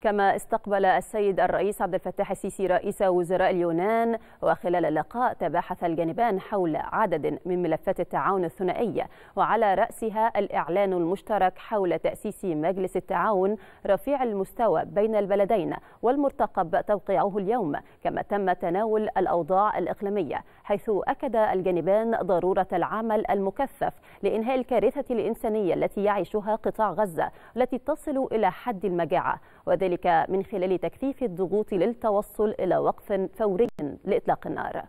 كما استقبل السيد الرئيس عبد الفتاح السيسي رئيس وزراء اليونان وخلال اللقاء تباحث الجانبان حول عدد من ملفات التعاون الثنائية وعلى رأسها الإعلان المشترك حول تأسيس مجلس التعاون رفيع المستوى بين البلدين والمرتقب توقيعه اليوم كما تم تناول الأوضاع الإقليمية حيث أكد الجانبان ضرورة العمل المكثف لإنهاء الكارثة الإنسانية التي يعيشها قطاع غزة التي تصل إلى حد المجاعة وذلك وذلك من خلال تكثيف الضغوط للتوصل إلى وقف فوري لإطلاق النار